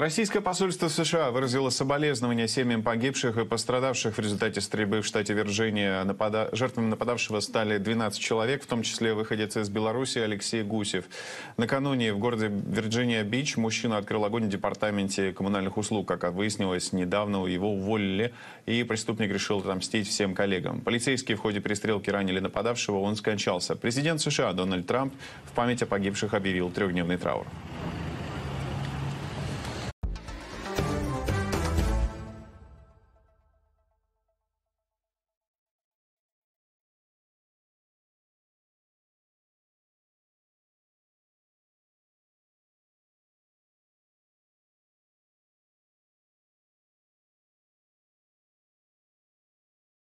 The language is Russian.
Российское посольство США выразило соболезнования семьям погибших и пострадавших в результате стрельбы в штате Вирджиния. Напада... Жертвами нападавшего стали 12 человек, в том числе выходец из Беларуси Алексей Гусев. Накануне в городе Вирджиния-Бич мужчина открыл огонь в департаменте коммунальных услуг. Как выяснилось, недавно его уволили, и преступник решил отомстить всем коллегам. Полицейские в ходе перестрелки ранили нападавшего, он скончался. Президент США Дональд Трамп в память о погибших объявил трехдневный траур.